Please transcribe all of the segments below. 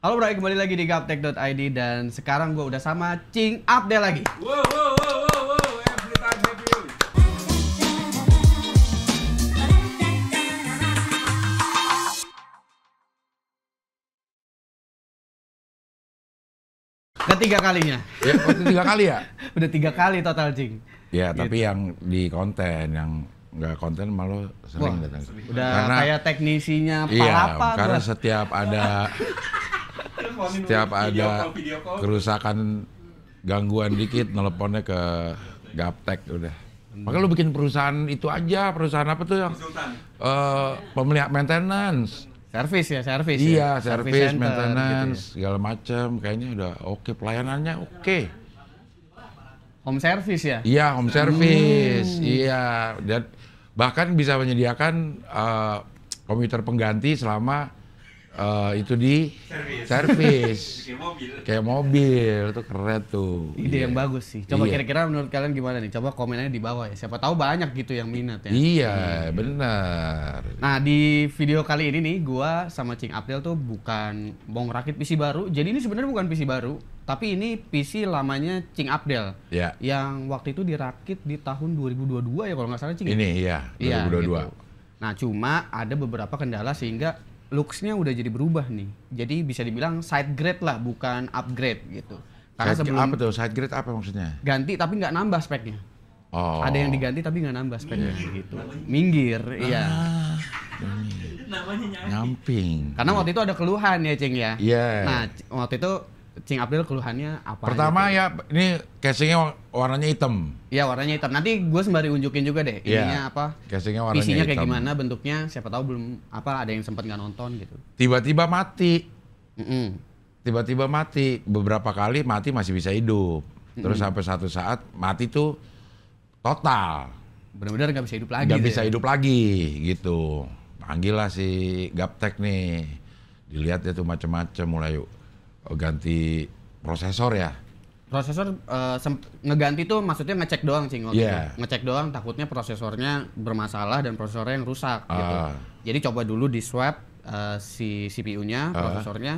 Halo bro, kembali lagi di gaptek.id dan sekarang gue udah sama Cing update lagi. Wow, wow, wow, wow, wow. kalinya. Ya, oh, tiga kali ya? udah tiga kali total Cing. Ya, gitu. tapi yang di konten, yang nggak konten malu sering Wah, datang. Udah karena, kayak teknisinya apa Iya, karena gua. setiap ada setiap ada kerusakan gangguan dikit nelponnya ke Gaptek udah. Makanya lu bikin perusahaan itu aja, perusahaan apa tuh yang uh, eh, pemelihat maintenance. Service ya, service. Iya, ya. service, service center, gitu maintenance, gitu ya. segala macam kayaknya udah oke okay. pelayanannya oke. Okay. Home service ya? Iya, home service. Hmm. Iya, dan bahkan bisa menyediakan uh, komputer pengganti selama uh, itu di service, kayak mobil itu keren tuh ide yeah. yang bagus sih coba kira kira-kira menurut kalian gimana nih coba komennya di bawah ya siapa tahu banyak gitu yang minat ya iya yeah, hmm. benar nah di video kali ini nih gua sama Cing April tuh bukan bong rakit PC baru jadi ini sebenarnya bukan PC baru tapi ini PC lamanya Cing Abdel ya. yang waktu itu dirakit di tahun 2022 ya kalau nggak salah Cing ya? ini iya 2022 ya, gitu. nah cuma ada beberapa kendala sehingga looksnya udah jadi berubah nih. Jadi bisa dibilang side grade lah, bukan upgrade gitu. Karena side, sebelum apa tuh side grade apa maksudnya? Ganti tapi nggak nambah speknya. Oh. Ada yang diganti tapi nggak nambah speknya yeah. gitu. Minggir, iya. Ah, Namanya nyamping. Karena waktu itu ada keluhan ya, Ceng ya. Iya. Yeah. Nah, waktu itu Cing April keluhannya apa? Pertama gitu? ya ini casingnya warnanya hitam. Iya warnanya hitam. Nanti gue sembari unjukin juga deh iya, ininya ya, apa. Casingnya warnanya Isinya hitam. kayak gimana bentuknya? Siapa tahu belum apa ada yang sempat nggak nonton gitu. Tiba-tiba mati. Mm-mm. Tiba-tiba mati. Beberapa kali mati masih bisa hidup. Terus Mm-mm. sampai satu saat mati tuh total. Benar-benar nggak bisa hidup lagi. Nggak bisa hidup lagi gitu. Panggil lah si Gaptek nih. Dilihat dia tuh macam-macam mulai Oh, ganti prosesor ya? Prosesor uh, ngeganti tuh maksudnya ngecek doang sih yeah. ngecek doang takutnya prosesornya bermasalah dan prosesornya yang rusak uh. gitu. Ah. Jadi coba dulu di swap uh, eh, si CPU-nya, uh. Ah. prosesornya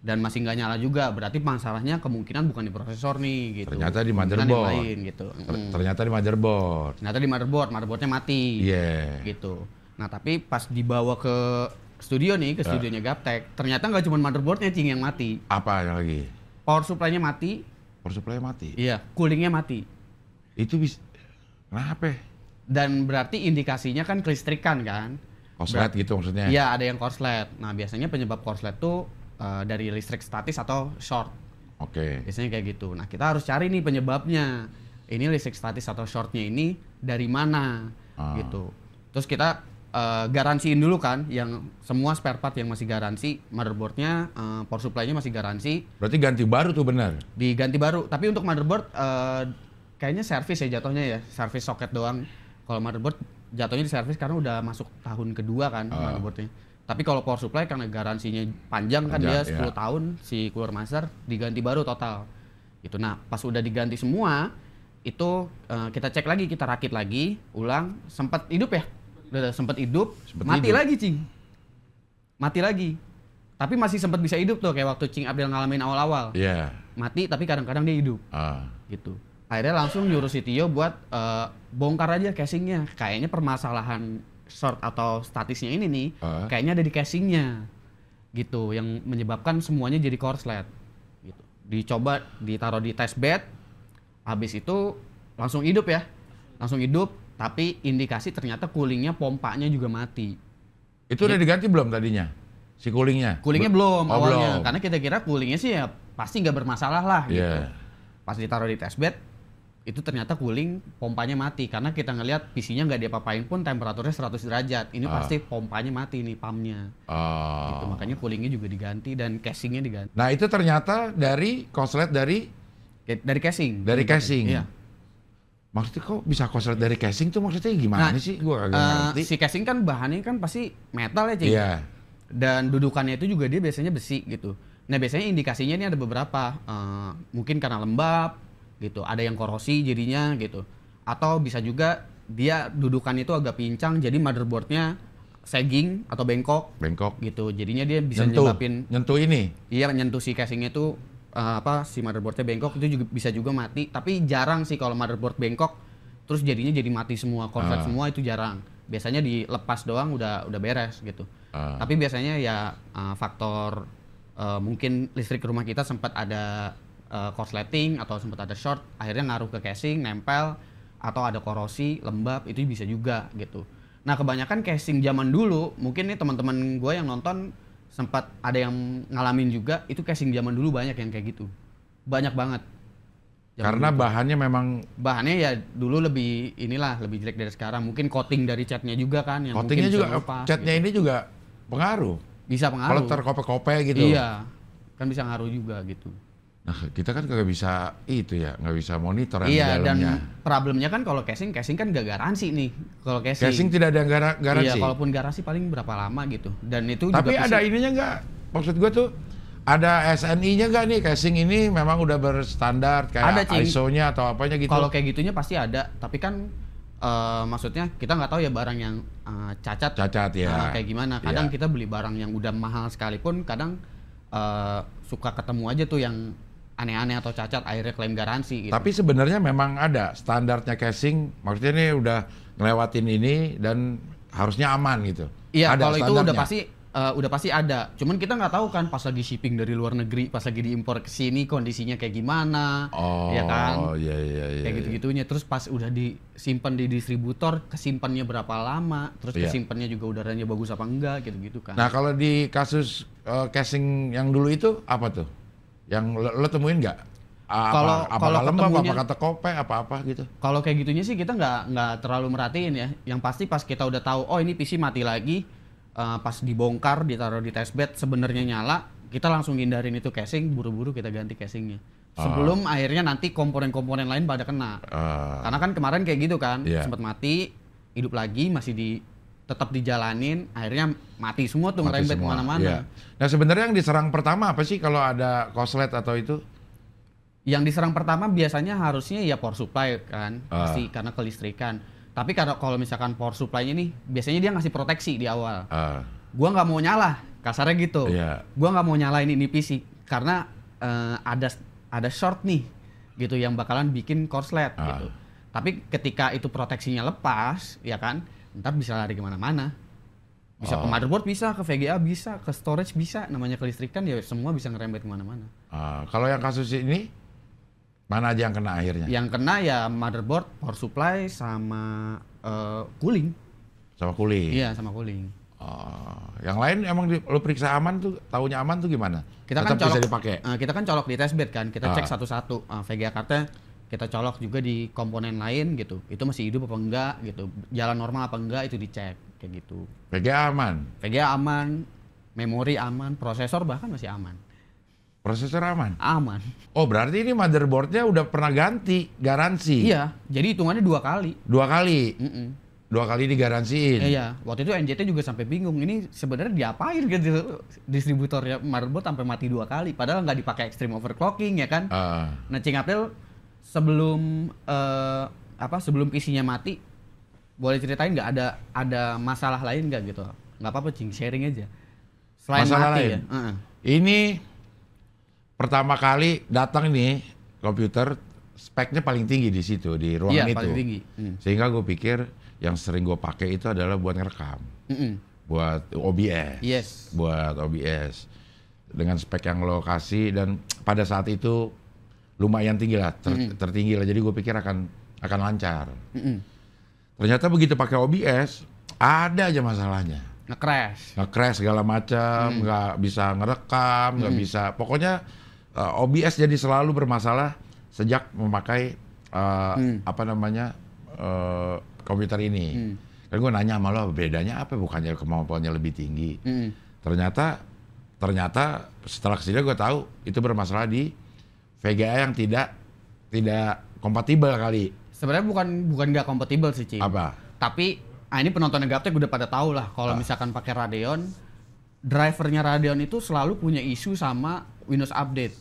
dan masih nggak nyala juga berarti masalahnya kemungkinan bukan di prosesor nih gitu ternyata di motherboard lain, gitu Ter ternyata di motherboard ternyata di motherboard motherboardnya mati yeah. gitu nah tapi pas dibawa ke studio nih ke ah. studionya Gaptek. Ternyata nggak cuma motherboardnya cing yang mati. Apa lagi? Power supply-nya mati. Power supply-nya mati. Iya, cooling-nya mati. Itu bisa kenapa? Dan berarti indikasinya kan kelistrikan kan? Korslet gitu maksudnya? Iya, ada yang korslet. Nah, biasanya penyebab korslet tuh uh, dari listrik statis atau short. Oke. Okay. Biasanya kayak gitu. Nah, kita harus cari nih penyebabnya. Ini listrik statis atau shortnya ini dari mana? uh. Gitu. Terus kita uh, garansiin dulu kan yang semua spare part yang masih garansi motherboardnya uh, power supply-nya masih garansi berarti ganti baru tuh benar diganti baru tapi untuk motherboard uh, kayaknya service ya jatuhnya ya service soket doang kalau motherboard jatuhnya di service karena udah masuk tahun kedua kan uh. motherboardnya tapi kalau power supply karena garansinya panjang, kan panjang kan dia 10 iya. tahun si cooler master diganti baru total itu nah pas udah diganti semua itu uh, kita cek lagi kita rakit lagi ulang sempat hidup ya udah sempat hidup, sempet mati hidup. lagi cing, mati lagi. Tapi masih sempat bisa hidup tuh kayak waktu Cing abdul ngalamin awal-awal. Yeah. Mati tapi kadang-kadang dia hidup. uh. Gitu. Akhirnya langsung nyuruh si Tio buat uh, bongkar aja casingnya. Kayaknya permasalahan short atau statisnya ini nih, uh. kayaknya ada di casingnya. Gitu, yang menyebabkan semuanya jadi korslet. Gitu. Dicoba ditaruh di test bed, habis itu langsung hidup ya. Langsung hidup, tapi indikasi ternyata coolingnya pompanya juga mati. Itu udah diganti belum tadinya? Si coolingnya? Coolingnya Be belum oh, awalnya, belum. karena kita kira coolingnya sih ya pasti nggak bermasalah lah yeah. gitu. Iya. Pas ditaruh di test bed, itu ternyata cooling pompanya mati karena kita ngelihat PC-nya nggak diapa-apain pun temperaturnya 100 derajat. Ini uh. pasti pompanya mati nih pumpnya. Ah. Gitu, makanya coolingnya juga diganti dan casingnya diganti. Nah itu ternyata dari konslet dari dari casing. Dari casing. Iya. Maksudnya kok bisa koslet dari casing tuh maksudnya gimana nah, sih? Gua agak uh, ngerti. Si casing kan bahannya kan pasti metal ya, Cing. Yeah. Dan dudukannya itu juga dia biasanya besi gitu. Nah, biasanya indikasinya ini ada beberapa. Uh, mungkin karena lembab gitu, ada yang korosi jadinya gitu. Atau bisa juga dia dudukan itu agak pincang jadi motherboardnya sagging atau bengkok. Bengkok. Gitu. Jadinya dia bisa nyentuh, nyebabin nyentuh ini. Iya, nyentuh si casingnya itu uh, apa si motherboardnya bengkok itu juga bisa juga mati tapi jarang sih kalau motherboard bengkok terus jadinya jadi mati semua konsep uh. Ah. semua itu jarang biasanya dilepas doang udah udah beres gitu uh. tapi biasanya ya uh, faktor uh, mungkin listrik rumah kita sempat ada uh, korsleting atau sempat ada short akhirnya ngaruh ke casing nempel atau ada korosi lembab itu bisa juga gitu nah kebanyakan casing zaman dulu mungkin nih teman-teman gue yang nonton sempat ada yang ngalamin juga itu casing zaman dulu banyak yang kayak gitu banyak banget zaman karena dulu. bahannya memang bahannya ya dulu lebih inilah lebih jelek dari sekarang mungkin coating dari catnya juga kan yang coatingnya juga lupa, catnya gitu. ini juga pengaruh bisa pengaruh kalau terkope-kope gitu iya kan bisa ngaruh juga gitu Nah, kita kan nggak bisa itu ya, nggak bisa monitor iya, di dalamnya. Iya, dan problemnya kan kalau casing, casing kan gak garansi nih. Kalau casing. Casing tidak ada gar garansi. Iya, kalaupun garansi paling berapa lama gitu. Dan itu Tapi juga ada ininya nggak? Maksud gue tuh ada SNI-nya nggak nih casing ini memang udah berstandar kayak ISO-nya atau apanya gitu. Kalau kayak gitunya pasti ada, tapi kan uh, maksudnya kita nggak tahu ya barang yang uh, cacat cacat ya uh, kayak gimana kadang ya. kita beli barang yang udah mahal sekalipun kadang uh, suka ketemu aja tuh yang aneh-aneh atau cacat akhirnya klaim garansi gitu. Tapi sebenarnya memang ada standarnya casing, maksudnya ini udah ngelewatin ini dan harusnya aman gitu. Iya, ada kalau itu udah pasti uh, udah pasti ada. Cuman kita nggak tahu kan pas lagi shipping dari luar negeri, pas lagi diimpor ke sini kondisinya kayak gimana. Oh, ya kan? Oh, iya iya iya. Kayak iya. gitu-gitunya. Terus pas udah disimpan di distributor, kesimpannya berapa lama, terus yeah. kesimpannya juga udaranya bagus apa enggak gitu-gitu kan. Nah, kalau di kasus uh, casing yang dulu itu apa tuh? Yang lo, temuin nggak? Kalau kalau lembab, apa kata kope, apa-apa gitu. Kalau kayak gitunya sih kita nggak nggak terlalu merhatiin ya. Yang pasti pas kita udah tahu, oh ini PC mati lagi, uh, pas dibongkar, ditaruh di test bed sebenarnya nyala, kita langsung hindarin itu casing, buru-buru kita ganti casingnya ah. sebelum uh. akhirnya nanti komponen-komponen lain pada kena. Uh. Karena kan kemarin kayak gitu kan, yeah. sempat mati, hidup lagi masih di tetap dijalanin akhirnya mati semua tuh ngerembet kemana-mana. Ya. Nah sebenarnya yang diserang pertama apa sih kalau ada koslet atau itu? Yang diserang pertama biasanya harusnya ya power supply kan uh. pasti karena kelistrikan. Tapi kalau kalau misalkan power supply-nya nih biasanya dia ngasih proteksi di awal. Uh. Gua nggak mau nyala kasarnya gitu. Yeah. Gua nggak mau nyalain ini PC karena uh, ada ada short nih gitu yang bakalan bikin korslet uh. gitu. Tapi ketika itu proteksinya lepas ya kan ntar bisa lari kemana-mana bisa oh. ke motherboard bisa ke VGA bisa ke storage bisa namanya kelistrikan ya semua bisa ngerembet kemana-mana uh, kalau yang kasus ini mana aja yang kena akhirnya yang kena ya motherboard power supply sama uh, cooling sama cooling iya sama cooling uh, yang lain emang di, lo periksa aman tuh tahunya aman tuh gimana kita kan Tetap kan colok bisa dipakai uh, kita kan colok di testbed kan kita uh. cek satu-satu uh, VGA kartu kita colok juga di komponen lain gitu itu masih hidup apa enggak gitu jalan normal apa enggak itu dicek kayak gitu VGA aman VGA aman memori aman prosesor bahkan masih aman prosesor aman aman oh berarti ini motherboardnya udah pernah ganti garansi iya jadi hitungannya dua kali dua kali mm -mm. dua kali digaransiin iya waktu itu NJT juga sampai bingung ini sebenarnya diapain gitu distributornya motherboard sampai mati dua kali padahal nggak dipakai extreme overclocking ya kan uh. nah Cing sebelum uh, apa sebelum PC-nya mati boleh ceritain nggak ada ada masalah lain nggak gitu nggak apa-apa cing sharing aja selain masalah mati lain. ya uh -uh. ini pertama kali datang nih komputer speknya paling tinggi di situ di ruang iya, itu paling tinggi. Hmm. sehingga gue pikir yang sering gue pakai itu adalah buat ngerekam mm -mm. buat OBS yes. buat OBS dengan spek yang lokasi dan pada saat itu lumayan tinggi lah, ter, mm -hmm. tertinggi lah. Jadi gue pikir akan akan lancar. Mm -hmm. Ternyata begitu pakai OBS ada aja masalahnya. Nge-crash. Nge-crash segala macam, nggak mm. bisa ngerekam, nggak bisa. Pokoknya uh, eh, OBS jadi selalu bermasalah sejak memakai uh, mm. apa namanya uh, komputer ini. Mm. Kan gue nanya sama lo bedanya apa? Bukannya kemampuannya lebih tinggi? Mm. Ternyata ternyata setelah kesini gue tahu itu bermasalah di VGA yang tidak tidak kompatibel kali. Sebenarnya bukan bukan nggak kompatibel sih, Cik. Apa? Tapi ah ini penonton Gaptek udah pada tahu lah kalau ah. misalkan pakai Radeon drivernya Radeon itu selalu punya isu sama Windows update.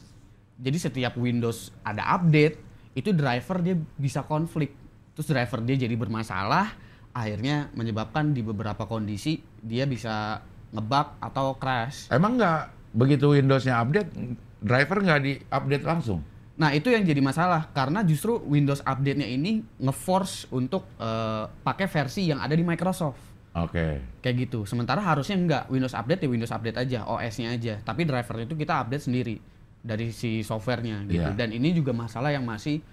Jadi setiap Windows ada update, itu driver dia bisa konflik. Terus driver dia jadi bermasalah, akhirnya menyebabkan di beberapa kondisi dia bisa ngebug atau crash. Emang nggak begitu Windowsnya update driver nggak di-update langsung. Nah itu yang jadi masalah karena justru Windows update-nya ini ngeforce untuk uh, pakai versi yang ada di Microsoft. Oke. Okay. Kayak gitu. Sementara harusnya nggak Windows update ya Windows update aja, OS-nya aja. Tapi driver itu kita update sendiri dari si softwarenya gitu. Yeah. Dan ini juga masalah yang masih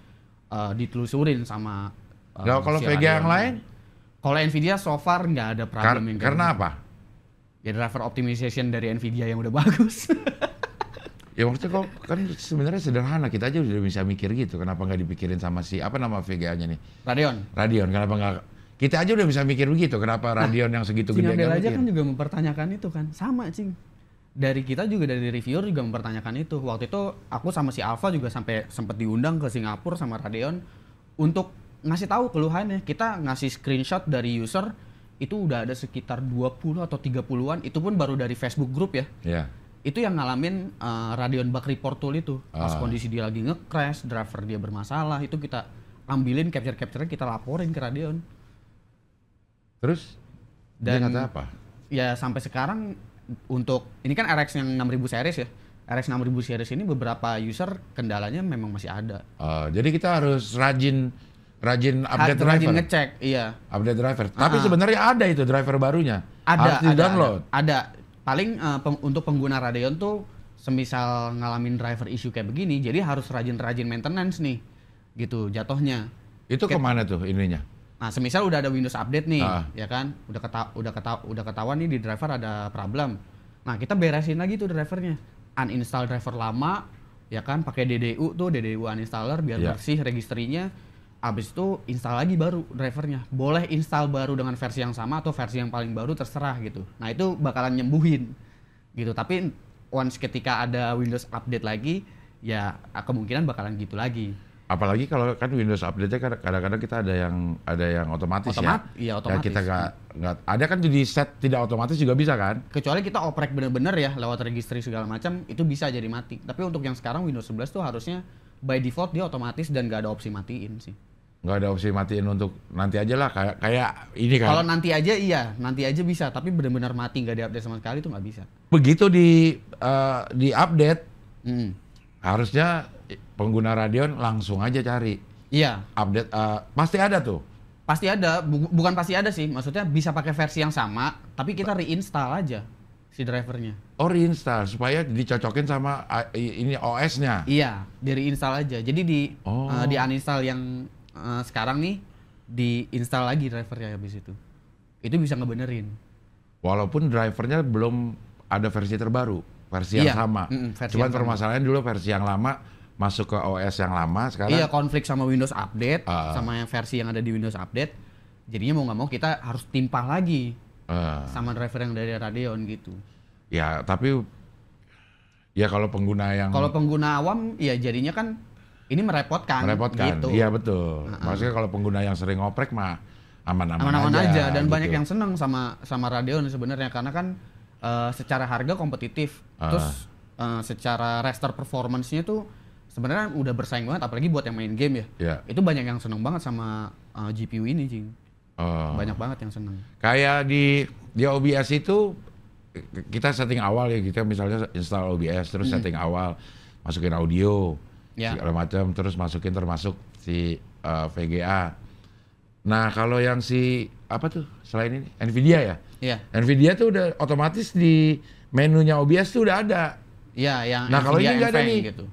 uh, ditelusurin sama. Uh, kalau VGA yang lain? Kalau Nvidia so far nggak ada problem Kar yang. Karena gitu. apa? Ya driver optimization dari Nvidia yang udah bagus. Ya maksudnya kok kan sebenarnya sederhana kita aja udah bisa mikir gitu. Kenapa nggak dipikirin sama si apa nama VGA-nya nih? Radion. Radion. Kenapa nggak kita aja udah bisa mikir begitu. Kenapa nah, yang segitu Cing gede aja kan juga mempertanyakan itu kan. Sama, Cing. Dari kita juga dari reviewer juga mempertanyakan itu. Waktu itu aku sama si Alpha juga sampai sempat diundang ke Singapura sama Radion untuk ngasih tahu keluhannya. Kita ngasih screenshot dari user itu udah ada sekitar 20 atau 30-an. Itu pun baru dari Facebook group ya. Yeah itu yang ngalamin uh, Radeon Bakri Portul itu pas uh. kondisi dia lagi nge-crash, driver dia bermasalah, itu kita ambilin capture-capture kita laporin ke Radeon. Terus dan dia kata apa? Ya sampai sekarang untuk ini kan RX yang 6000 series ya. RX 6000 series ini beberapa user kendalanya memang masih ada. Uh, jadi kita harus rajin rajin update driver. Rajin ngecek, iya. Update driver. Tapi uh ah, -huh. sebenarnya ada itu driver barunya. Ada, harus ada, di download. Ada, ada paling uh, peng untuk pengguna Radeon tuh semisal ngalamin driver issue kayak begini, jadi harus rajin-rajin maintenance nih, gitu jatuhnya. Itu Ket kemana tuh ininya? Nah, semisal udah ada Windows update nih, ah. ya kan, udah keta udah keta udah ketahuan nih di driver ada problem. Nah, kita beresin lagi tuh drivernya, uninstall driver lama, ya kan, pakai DDU tuh DDU uninstaller biar yeah. bersih registrinya Abis itu install lagi baru drivernya. Boleh install baru dengan versi yang sama atau versi yang paling baru terserah gitu. Nah itu bakalan nyembuhin gitu. Tapi once ketika ada Windows update lagi, ya kemungkinan bakalan gitu lagi. Apalagi kalau kan Windows update-nya kan kadang-kadang kita ada yang ada yang otomatis ya. Otomat, iya, ya. Iya otomatis. Ya kita nggak nggak ada kan jadi set tidak otomatis juga bisa kan? Kecuali kita oprek bener-bener ya lewat registry segala macam itu bisa jadi mati. Tapi untuk yang sekarang Windows 11 tuh harusnya by default dia otomatis dan gak ada opsi matiin sih Gak ada opsi matiin untuk nanti aja lah kayak kayak ini kan kalau nanti aja iya nanti aja bisa tapi benar-benar mati nggak diupdate sama sekali itu nggak bisa begitu di uh, eh, di update mm. harusnya pengguna Radeon langsung aja cari iya update uh, pasti ada tuh pasti ada bukan pasti ada sih maksudnya bisa pakai versi yang sama tapi kita reinstall aja si drivernya. Oh reinstall supaya dicocokin sama ah, ini OS-nya. Iya, dari install aja. Jadi di oh. uh, di uninstall yang uh, sekarang nih diinstal lagi drivernya habis itu. Itu bisa ngebenerin. Walaupun drivernya belum ada versi terbaru, versi iya. yang sama. Mm -mm, versi Cuman permasalahan dulu versi yang lama masuk ke OS yang lama sekarang. Iya, konflik sama Windows Update uh, sama yang versi yang ada di Windows Update. Jadinya mau nggak mau kita harus timpah lagi uh. sama driver yang dari Radeon gitu. Ya, tapi ya kalau pengguna yang Kalau pengguna awam ya jadinya kan ini merepotkan. Merepotkan. Gitu. Iya, betul. Uh ah, huh ah. Maksudnya kalau pengguna yang sering ngoprek mah aman-aman aja, aja dan gitu. banyak yang seneng sama sama Radeon sebenarnya karena kan uh, secara harga kompetitif. Uh. Terus uh, secara raster performance-nya tuh sebenarnya udah bersaing banget apalagi buat yang main game ya. Yeah. Itu banyak yang seneng banget sama uh, eh, GPU ini, Cing. Oh. Banyak banget yang seneng. Kayak di di OBS itu kita setting awal ya kita gitu. misalnya install OBS terus hmm. setting awal masukin audio ya. segala macam terus masukin termasuk si uh, eh, VGA. Nah kalau yang si apa tuh selain ini Nvidia ya? Iya. Nvidia tuh udah otomatis di menunya OBS tuh udah ada. Iya, yang Nah, kalau ini nggak ada nih. Gitu.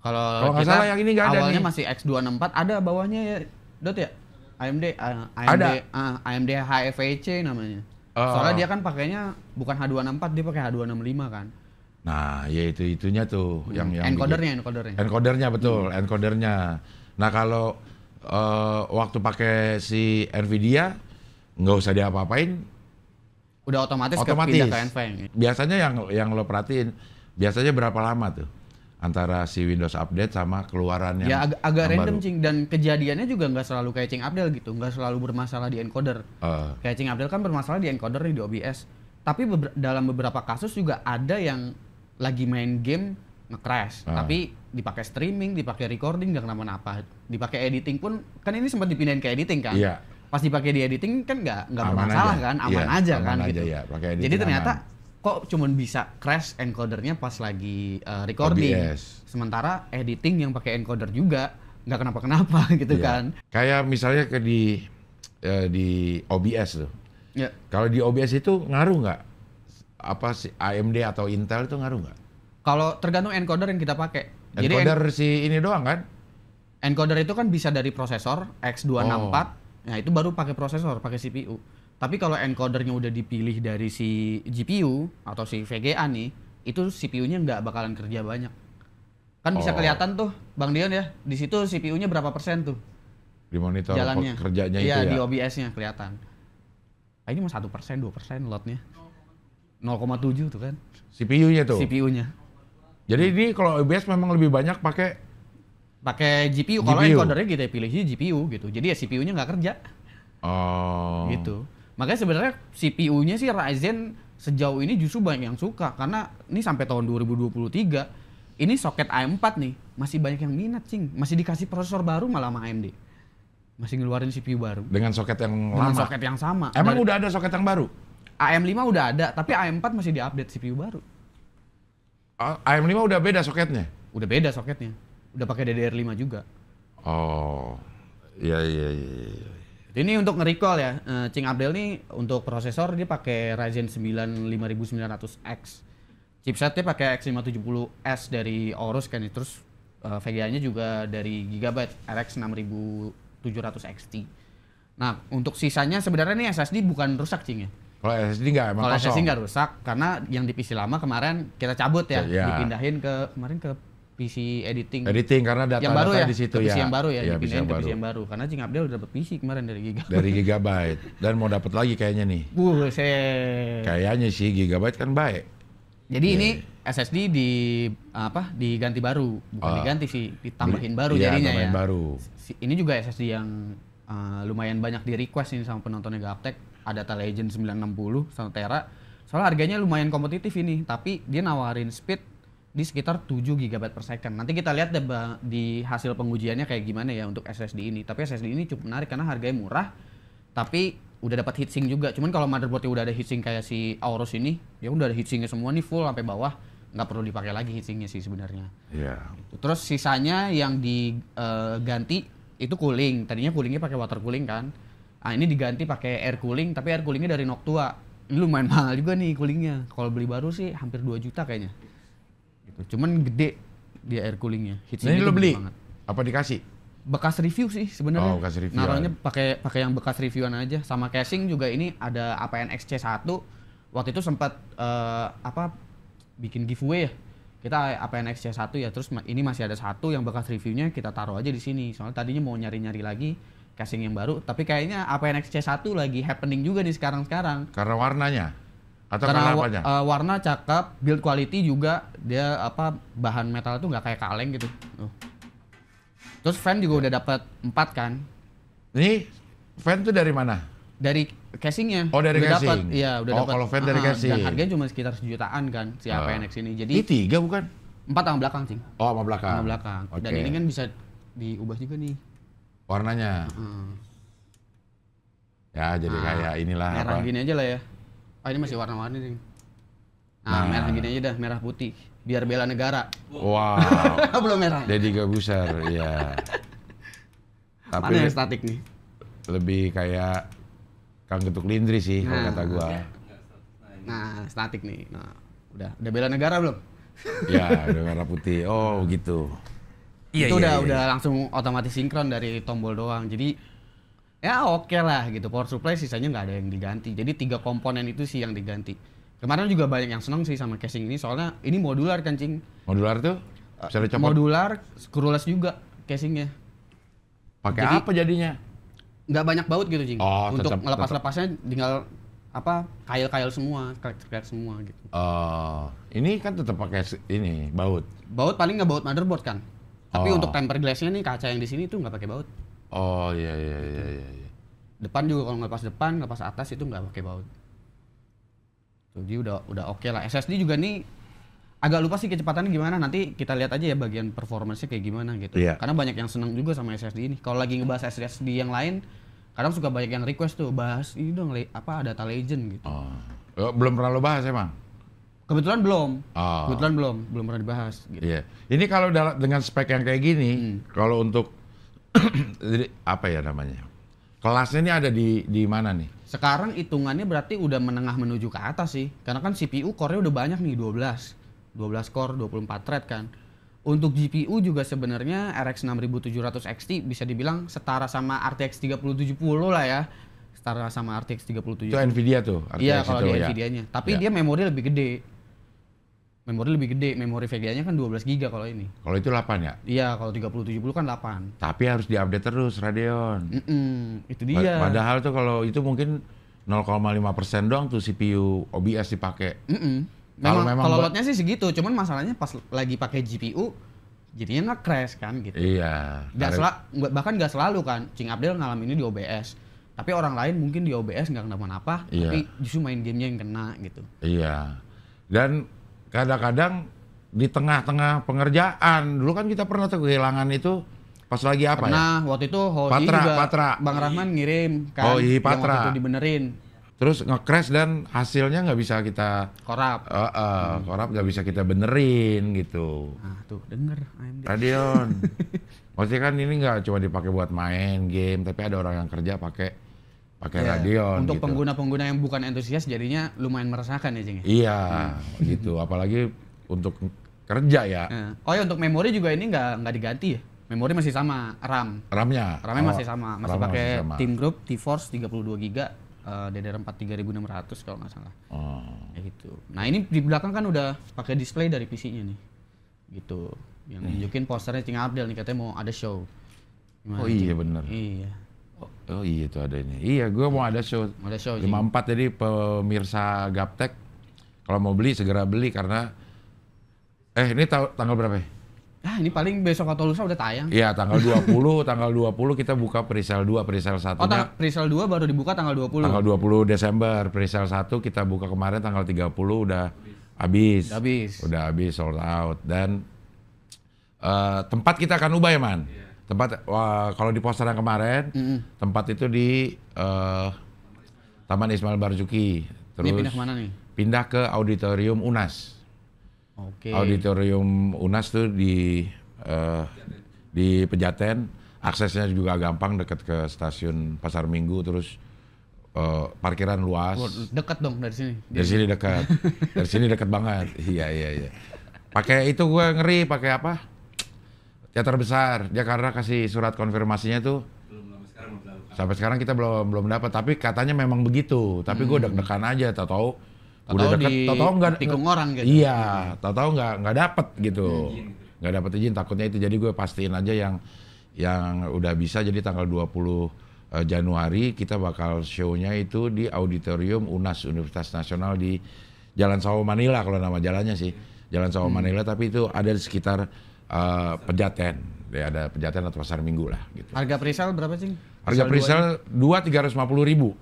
Kalau nggak salah yang ini nggak ada Awalnya masih X264 ada bawahnya ya, Dot ya? AMD uh, AMD ada. Uh, AMD HFEC namanya. Uh. Soalnya dia kan pakainya bukan H264, dia pakai H265 kan. Nah, ya itu itunya tuh hmm. yang yang encodernya, encodernya. Encodernya betul, hmm. encodernya. Nah, kalau uh, waktu pakai si Nvidia nggak usah diapa-apain udah otomatis, otomatis. ke pindah ke Biasanya yang yang lo perhatiin biasanya berapa lama tuh? antara si Windows update sama keluarannya yang ya ag agak yang random baru. cing dan kejadiannya juga nggak selalu kayak cing Abdel gitu nggak selalu bermasalah di encoder uh. kayak cing Abdel kan bermasalah di encoder nih di OBS tapi beber dalam beberapa kasus juga ada yang lagi main game nge-crash uh. tapi dipakai streaming dipakai recording nggak kenapa-napa dipakai editing pun kan ini sempat dipindahin ke editing kan yeah. pas dipakai di editing kan nggak nggak bermasalah aja. kan iya, aman yeah, aja aman kan aja, gitu ya, jadi ternyata aman kok cuma bisa crash encodernya pas lagi uh, recording. OBS. Oh, Sementara editing yang pakai encoder juga nggak kenapa-kenapa gitu yeah. kan. Kayak misalnya ke di uh, di OBS tuh. Yeah. Kalau di OBS itu ngaruh nggak? Apa si AMD atau Intel itu ngaruh nggak? Kalau tergantung encoder yang kita pakai. Encoder Jadi, si ini doang kan? Encoder itu kan bisa dari prosesor X264. Oh. Nah, itu baru pakai prosesor, pakai CPU. Tapi kalau encodernya udah dipilih dari si GPU atau si VGA nih, itu CPU-nya nggak bakalan kerja banyak. Kan bisa oh. kelihatan tuh, Bang Dion ya, di situ CPU-nya berapa persen tuh? Di monitor jalannya. kerjanya iya, itu ya? di OBS-nya kelihatan. Nah, ini mah satu persen, dua persen lotnya. 0,7 tuh kan? CPU-nya tuh. CPU-nya. Jadi ini kalau OBS memang lebih banyak pakai pakai GPU. Kalau encodernya kita gitu ya, pilih sih GPU gitu. Jadi ya CPU-nya nggak kerja. Oh. Gitu. Makanya sebenarnya CPU-nya sih Ryzen sejauh ini justru banyak yang suka karena ini sampai tahun 2023 ini soket A4 nih masih banyak yang minat cing, masih dikasih prosesor baru malah sama AMD. Masih ngeluarin CPU baru. Dengan soket yang Dengan lama. soket yang sama. Emang Dari, udah ada soket yang baru? AM5 udah ada, tapi AM4 masih diupdate CPU baru. AM5 ah, udah beda soketnya? Udah beda soketnya. Udah pakai DDR5 juga. Oh. Iya iya iya. iya, iya. Ini untuk nge-recall ya. Eh, Cing Abdel ini untuk prosesor dia pakai Ryzen 9 5900X. Chipsetnya pakai X570S dari Aorus kan ya. terus uh, eh, VGA-nya juga dari Gigabyte RX 6700 XT. Nah, untuk sisanya sebenarnya ini SSD bukan rusak Cing ya. Kalau SSD nggak emang Kalau SSD nggak rusak karena yang di PC lama kemarin kita cabut ya, yeah. dipindahin ke kemarin ke PC editing. Editing karena data, yang baru data ya, di situ PC ya. yang baru ya, ya dipindahin ke PC yang baru. Karena Jing Abdel udah dapat PC kemarin dari Gigabyte. Dari Gigabyte. Dan mau dapat lagi kayaknya nih. Buh, saya Kayaknya sih Gigabyte kan baik. Jadi yeah. ini SSD di apa? Diganti baru, bukan uh, diganti sih, ditambahin baru iya, jadinya ya. baru. Ini juga SSD yang uh, lumayan banyak di request ini sama penontonnya Gaptek. Ada Legend 960 sama tera. Soalnya harganya lumayan kompetitif ini, tapi dia nawarin speed di sekitar 7 GB per second. Nanti kita lihat deh di hasil pengujiannya kayak gimana ya untuk SSD ini. Tapi SSD ini cukup menarik karena harganya murah, tapi udah dapat heatsink juga. Cuman kalau motherboardnya udah ada heatsink kayak si Aorus ini, ya udah ada heatsinknya semua nih full sampai bawah, nggak perlu dipakai lagi heatsinknya sih sebenarnya. Iya. Yeah. Gitu. Terus sisanya yang diganti eh, itu cooling. Tadinya coolingnya pakai water cooling kan. Ah ini diganti pakai air cooling, tapi air coolingnya dari Noctua. Ini lumayan mahal juga nih coolingnya. Kalau beli baru sih hampir 2 juta kayaknya. Cuman gede dia air coolingnya. Nah, ini lo beli? Banget. Apa dikasih? Bekas review sih sebenarnya. Oh, bekas review. Naruhnya pakai pakai yang bekas reviewan aja. Sama casing juga ini ada APN XC1. Waktu itu sempat uh, eh, apa bikin giveaway ya. Kita APN XC1 ya, terus ini masih ada satu yang bekas reviewnya kita taruh aja di sini. Soalnya tadinya mau nyari-nyari lagi casing yang baru, tapi kayaknya APN XC1 lagi happening juga nih sekarang-sekarang. Karena warnanya? atau karena, karena Uh, warna cakep, build quality juga dia apa bahan metal itu nggak kayak kaleng gitu. Uh. Terus fan juga udah dapat empat kan? Ini fan tuh dari mana? Dari casingnya. Oh dari udah casing. iya udah dapat. oh, kalau fan uh, dari ah, ah, casing. Dan harganya cuma sekitar sejutaan kan si uh. APNX ini. Jadi ini tiga bukan? Empat sama belakang sih. Oh sama belakang. Sama belakang. Okay. Dan ini kan bisa diubah juga nih. Warnanya. Uh. Ya jadi nah, kayak inilah. Merah apa? gini aja lah ya. Ah ini masih iya. warna-warni nih. Nah, nah, merah gini aja dah, merah putih. Biar bela negara. Wow. Belum merah. Jadi gak besar ya. Tapi Mana yang statik nih? Lebih kayak Kang Getuk Lindri sih nah, kalau kata gua. Nah, statik nih. Nah, udah udah bela negara belum? ya, udah merah putih. Oh, gitu. Iya, itu iya, udah iya. udah iya. langsung otomatis sinkron dari tombol doang. Jadi ya oke okay lah gitu power supply sisanya nggak ada yang diganti jadi tiga komponen itu sih yang diganti kemarin juga banyak yang seneng sih sama casing ini soalnya ini modular kan modular tuh eh, bisa dicopot modular screwless juga casingnya pakai jadi, apa jadinya nggak banyak baut gitu cing oh, untuk melepas lepasnya tinggal apa kail kail semua krek krek semua gitu oh ini kan tetap pakai ini baut baut paling nggak baut motherboard kan tapi oh. untuk tempered glassnya nih kaca yang di sini tuh nggak pakai baut Oh iya iya iya gitu. iya. iya. Depan juga kalau nggak depan, nggak atas itu nggak pakai baut. jadi udah udah oke okay lah. SSD juga nih agak lupa sih kecepatannya gimana nanti kita lihat aja ya bagian performance kayak gimana gitu. Yeah. Karena banyak yang seneng juga sama SSD ini. Kalau lagi ngebahas SSD yang lain, kadang suka banyak yang request tuh bahas ini dong apa data legend gitu. Oh. Eh, belum pernah lo bahas emang? Kebetulan belum. Oh. Kebetulan belum, belum pernah dibahas gitu. Yeah. Ini kalau dengan spek yang kayak gini, hmm. kalau untuk jadi apa ya namanya? Kelasnya ini ada di di mana nih? Sekarang hitungannya berarti udah menengah menuju ke atas sih. Karena kan CPU core-nya udah banyak nih 12. 12 core, 24 thread kan. Untuk GPU juga sebenarnya RX 6700 XT bisa dibilang setara sama RTX 3070 lah ya. Setara sama RTX 3070. Itu Nvidia tuh, RTX Iya, kalau itu, di ya. Nvidia-nya. Tapi ya. dia memori lebih gede Memori lebih gede, memori VGA-nya kan 12 GB kalau ini. Kalau itu 8 ya? Iya, kalau 3070 kan 8. Tapi harus diupdate terus Radeon. Mm -mm, itu dia. Padahal tuh kalau itu mungkin 0,5% doang tuh CPU OBS dipakai. Mm -mm. Memang, kalau memang kalau buat... sih segitu, cuman masalahnya pas lagi pakai GPU jadinya nge crash kan gitu. Iya. Gak sel bahkan nggak selalu kan. Cing Abdel ngalamin ini di OBS. Tapi orang lain mungkin di OBS nggak kenapa-napa, iya. tapi justru main gamenya yang kena gitu. Iya. Dan kadang-kadang di tengah-tengah pengerjaan dulu kan kita pernah tuh kehilangan itu pas lagi apa pernah, ya? waktu itu Hoi Patra, juga Patra. Bang Rahman iya. ngirim kan Hoi oh, iya, Patra waktu itu dibenerin terus nge-crash dan hasilnya nggak bisa kita korap uh, uh, hmm. korap nggak bisa kita benerin gitu ah tuh denger AMD. Radion maksudnya kan ini nggak cuma dipakai buat main game tapi ada orang yang kerja pakai pakai yeah. radio untuk pengguna gitu. pengguna-pengguna yang bukan antusias jadinya lumayan meresahkan ya Jeng ya? iya hmm. gitu apalagi untuk kerja ya oh ya untuk memori juga ini nggak nggak diganti ya memori masih sama RAM ramnya ramnya masih oh, sama masih pakai masih sama. Team Group T-Force 32 Giga uh, DDR4 3600 kalau nggak salah oh. ya gitu nah ini di belakang kan udah pakai display dari PC-nya nih gitu yang hmm. nunjukin posternya Cing Abdel nih katanya mau ada show oh, Gimana oh iya bener iya Oh, oh iya itu ada ini. Iya gue mau ada show. Ada show. 54 juga. jadi pemirsa Gaptek kalau mau beli segera beli karena eh ini ta tanggal berapa ya? Ah ini paling besok atau lusa udah tayang. Iya tanggal 20, tanggal 20 kita buka presale 2, presale 1. Oh tang presale 2 baru dibuka tanggal 20. Tanggal 20 Desember, presale 1 kita buka kemarin tanggal 30 udah habis. Udah habis. Udah habis sold out dan uh, tempat kita akan ubah ya man. Yeah tempat wah, kalau di poster yang kemarin mm -hmm. tempat itu di uh, Taman Ismail Barzuki terus pindah kemana nih pindah ke auditorium Unas okay. auditorium Unas tuh di uh, di Pejaten aksesnya juga gampang dekat ke stasiun Pasar Minggu terus uh, parkiran luas dekat dong dari sini dari sini dekat dari sini dekat banget iya iya iya pakai itu gue ngeri pakai apa Ya terbesar. besar ya, karena kasih surat konfirmasinya tuh sampai sekarang kita belum belum dapat tapi katanya memang begitu tapi hmm. gue deg-degan aja tau tau udah deket tau tau nggak tikung orang gitu iya tau tau nggak nggak dapet gitu. gitu nggak dapet izin takutnya itu jadi gue pastiin aja yang yang udah bisa jadi tanggal 20 eh, Januari kita bakal show-nya itu di auditorium UNAS Universitas Nasional di Jalan Sawo Manila kalau nama jalannya sih Jalan Sawo hmm. Manila tapi itu ada di sekitar uh, eh, Pejaten, ya ada Pejaten atau pasar Minggu lah gitu. Harga presale berapa sih? Harga presale dua tiga ratus lima puluh ribu.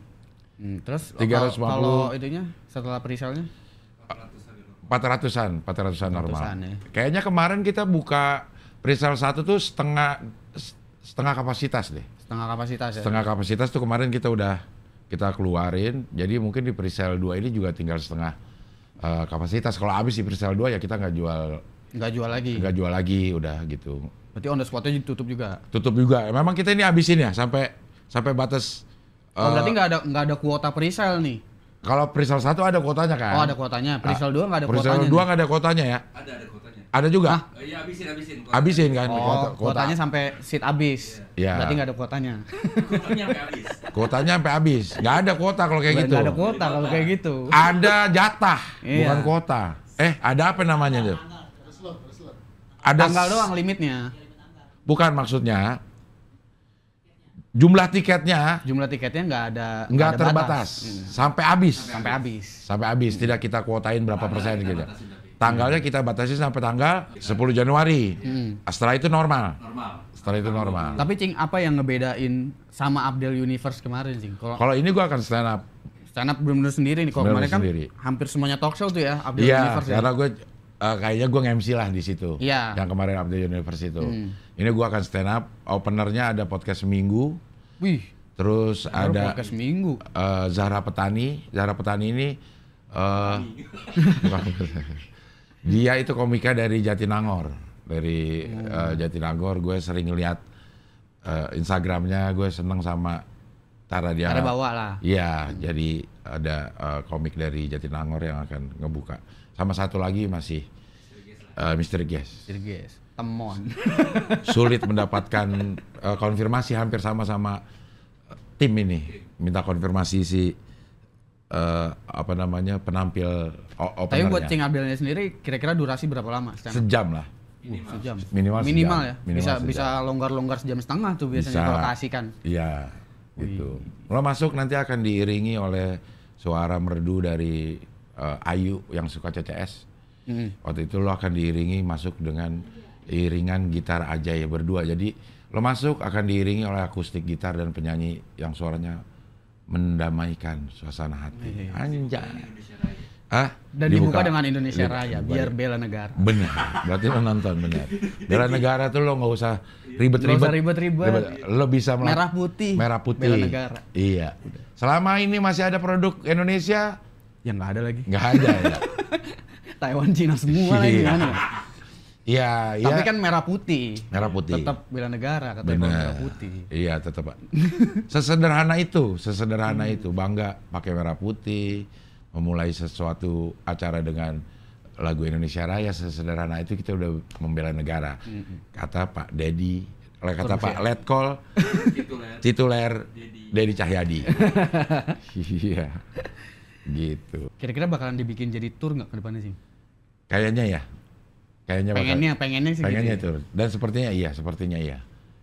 Hmm, terus tiga ratus lima puluh. Kalau itunya setelah presale Empat ratusan, empat ratusan normal. Ya. Kayaknya kemarin kita buka presale satu tuh setengah setengah kapasitas deh. Setengah kapasitas ya. Setengah kapasitas tuh kemarin kita udah kita keluarin. Jadi mungkin di presale dua ini juga tinggal setengah uh, kapasitas. Kalau habis di presale dua ya kita nggak jual Nggak jual lagi. Nggak jual lagi, udah gitu. Berarti on the spotnya ditutup tutup juga. Tutup juga. Memang kita ini habisin ya sampai sampai batas. Oh, uh, berarti nggak ada nggak ada kuota perisal nih. Kalau perisal satu ada kuotanya kan? Oh ada kuotanya. Perisal ah, dua nggak ada kuotanya. dua nggak ada kuotanya ya? Ada ada kuotanya. Ada juga? Eh, iya habisin habisin. Kuotanya. Habisin kan? Oh kuota, kuota. kuotanya sampai seat habis. Iya. Berarti nggak ada kuotanya. kuotanya sampai habis. Kuotanya sampai habis. Nggak ada kuota kalau kayak gitu. Nggak ada kuota kalau kayak gitu. Ada jatah, iya. bukan kuota. Eh ada apa namanya tuh? ada tanggal doang limitnya. Bukan maksudnya jumlah tiketnya jumlah tiketnya nggak ada nggak terbatas iya. sampai habis sampai habis sampai habis hmm. tidak kita kuotain berapa persen gitu tanggalnya kita batasi sampai tanggal 10 Januari hmm. Ah, setelah itu normal, normal. setelah itu normal tapi cing apa yang ngebedain sama Abdel Universe kemarin cing kalau ini gua akan stand up stand up belum benar sendiri nih kalau kemarin kan sendiri. hampir semuanya talk show tuh ya Abdel iya, ya, Universe karena gue uh, kayaknya gue nge-MC lah di situ. Iya. Yang kemarin update Universe itu. Hmm. Ini gue akan stand up. Openernya ada podcast minggu. Wih. Terus ada podcast minggu. Uh, eh, Zahra Petani. Zahra Petani ini uh, dia itu komika dari Jatinangor. Dari hmm. uh, Jatinangor gue sering lihat uh, Instagramnya gue seneng sama Tara dia. Cara bawa lah. Iya, hmm. jadi ada uh, komik dari Jatinangor yang akan ngebuka sama satu lagi masih uh, eh, Mr. Guest. Mr. Guest. Temon. Sulit mendapatkan uh, konfirmasi hampir sama-sama eh, tim ini. Minta konfirmasi si uh, apa namanya penampil Tapi buat Cing Abdelnya sendiri kira-kira durasi berapa lama? Sejam lah. Minimal. sejam. Minimal, Minimal ya. Minimal bisa sejam. bisa longgar-longgar sejam setengah tuh biasanya kalau kasihkan. Iya. Gitu. Kalau masuk nanti akan diiringi oleh suara merdu dari uh, Ayu yang suka CCS. Hmm. Waktu itu lo akan diiringi masuk dengan iringan gitar aja ya berdua. Jadi lo masuk akan diiringi oleh akustik gitar dan penyanyi yang suaranya mendamaikan suasana hati. Iya, iya. Anjay. Ah, dan dibuka, dibuka dengan Indonesia dibuka, Raya biar bela negara. Benar. Berarti lo nonton benar. Bela negara tuh lo nggak usah ribet-ribet. ribet-ribet. Lo bisa merah putih. Merah putih. Bela negara. Iya. Selama ini masih ada produk Indonesia, Ya nggak ada lagi. Nggak ada ya. Taiwan Cina semua lagi gimana? Iya, kan? iya. Tapi ya. kan merah putih. Merah putih. Tetap bela negara, kata merah putih. Iya, tetap. sesederhana itu, sesederhana hmm. itu bangga pakai merah putih, memulai sesuatu acara dengan lagu Indonesia Raya sesederhana itu kita udah membela negara. Hmm. Kata Pak Dedi, kata Terus Pak Letkol tituler, tituler Dedi Cahyadi. Iya gitu kira-kira bakalan dibikin jadi tour nggak ke depannya sih kayaknya ya kayaknya pengennya bakal, pengennya sih pengennya gitu ya. dan sepertinya iya sepertinya iya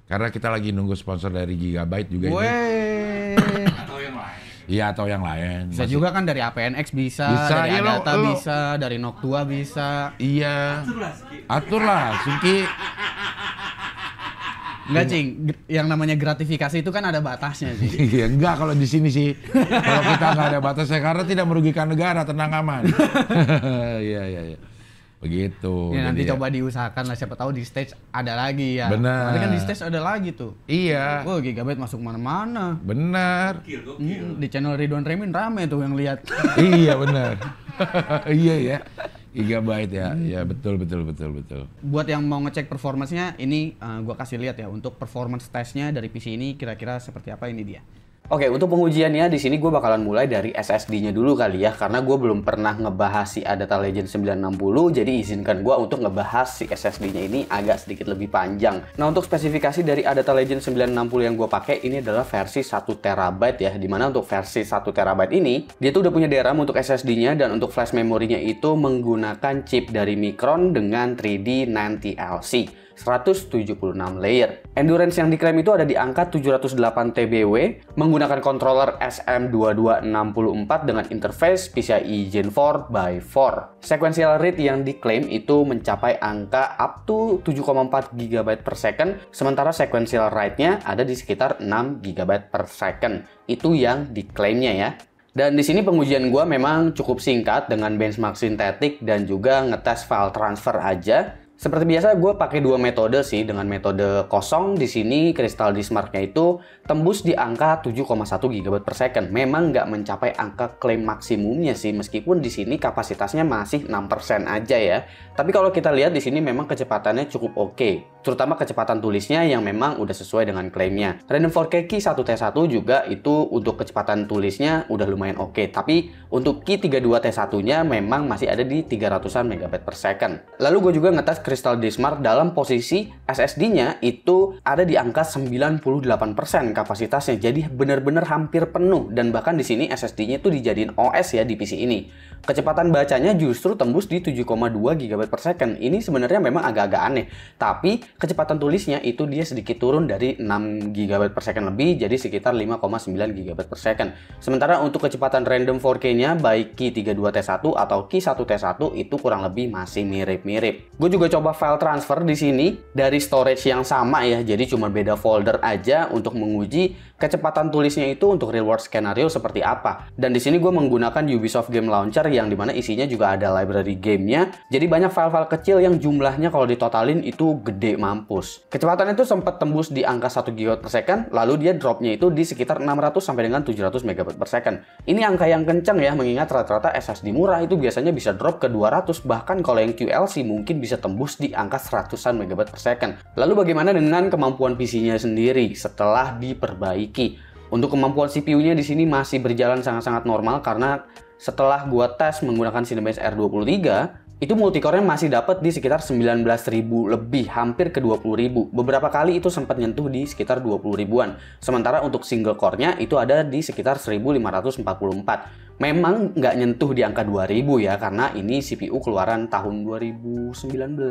karena kita lagi nunggu sponsor dari Gigabyte juga Wey. ini atau yang lain Iya atau yang lain. Bisa Masih. juga kan dari APNX bisa, bisa dari ya bisa, dari Noctua bisa. Iya. Aturlah Suki. Aturlah Suki. Enggak, Cing. Yang namanya gratifikasi itu kan ada batasnya, sih. Iya, enggak kalau di sini sih. kalau kita enggak ada batasnya karena tidak merugikan negara, tenang aman. Iya, iya, iya. Begitu. Ya, nanti ya. coba diusahakan lah siapa tahu di stage ada lagi ya. Benar. Nanti kan di stage ada lagi tuh. Iya. Oh, Gigabyte masuk mana-mana. Benar. Hmm, di channel Ridwan Remin rame tuh yang lihat. iya, benar. iya ya gigabyte ya, hmm. ya betul betul betul betul. Buat yang mau ngecek performancenya, ini uh, gua kasih lihat ya untuk performance testnya dari PC ini kira-kira seperti apa ini dia. Oke, untuk pengujiannya di sini gue bakalan mulai dari SSD-nya dulu kali ya, karena gue belum pernah ngebahas si Adata Legend 960, jadi izinkan gue untuk ngebahas si SSD-nya ini agak sedikit lebih panjang. Nah, untuk spesifikasi dari Adata Legend 960 yang gue pakai ini adalah versi 1TB ya, dimana untuk versi 1TB ini, dia tuh udah punya DRAM untuk SSD-nya dan untuk flash memorinya itu menggunakan chip dari Micron dengan 3D NAND TLC. 176 layer. Endurance yang diklaim itu ada di angka 708 TBW menggunakan controller SM2264 dengan interface PCIe Gen 4 x 4. Sequential rate yang diklaim itu mencapai angka up to 7,4 GB per second, sementara sequential write-nya ada di sekitar 6 GB per second. Itu yang diklaimnya ya. Dan di sini pengujian gue memang cukup singkat dengan benchmark sintetik dan juga ngetes file transfer aja seperti biasa, gue pakai dua metode sih. Dengan metode kosong, di sini kristal dismarknya itu tembus di angka 7,1 GB per second. Memang nggak mencapai angka klaim maksimumnya sih, meskipun di sini kapasitasnya masih 6% aja ya. Tapi kalau kita lihat di sini memang kecepatannya cukup oke. Okay terutama kecepatan tulisnya yang memang udah sesuai dengan klaimnya. Random 4K Key 1T1 juga itu untuk kecepatan tulisnya udah lumayan oke, okay. tapi untuk Key 32T1-nya memang masih ada di 300-an megabit per second. Lalu gue juga ngetes Crystal Dismart dalam posisi SSD-nya itu ada di angka 98% kapasitasnya, jadi bener-bener hampir penuh dan bahkan di sini SSD-nya itu dijadiin OS ya di PC ini kecepatan bacanya justru tembus di 7,2 GB per second. Ini sebenarnya memang agak-agak aneh, tapi kecepatan tulisnya itu dia sedikit turun dari 6 GB per second lebih, jadi sekitar 5,9 GB per second. Sementara untuk kecepatan random 4K-nya, baik Q32T1 atau Q1T1 itu kurang lebih masih mirip-mirip. Gue juga coba file transfer di sini dari storage yang sama ya, jadi cuma beda folder aja untuk menguji Kecepatan tulisnya itu untuk real world skenario seperti apa. Dan di sini gue menggunakan Ubisoft Game Launcher yang dimana isinya juga ada library gamenya. Jadi banyak file-file kecil yang jumlahnya kalau ditotalin itu gede mampus. Kecepatannya itu sempat tembus di angka 1 GB per second, lalu dia dropnya itu di sekitar 600 sampai dengan 700 MB per second. Ini angka yang kencang ya, mengingat rata-rata SSD murah itu biasanya bisa drop ke 200, bahkan kalau yang QLC mungkin bisa tembus di angka 100-an MB per second. Lalu bagaimana dengan kemampuan PC-nya sendiri setelah diperbaiki? miliki. Untuk kemampuan CPU-nya di sini masih berjalan sangat-sangat normal karena setelah gua tes menggunakan Cinebench R23, itu multicore-nya masih dapat di sekitar 19.000 lebih, hampir ke 20.000. Beberapa kali itu sempat nyentuh di sekitar 20.000-an. Sementara untuk single core-nya itu ada di sekitar 1544. Memang nggak nyentuh di angka 2000 ya, karena ini CPU keluaran tahun 2019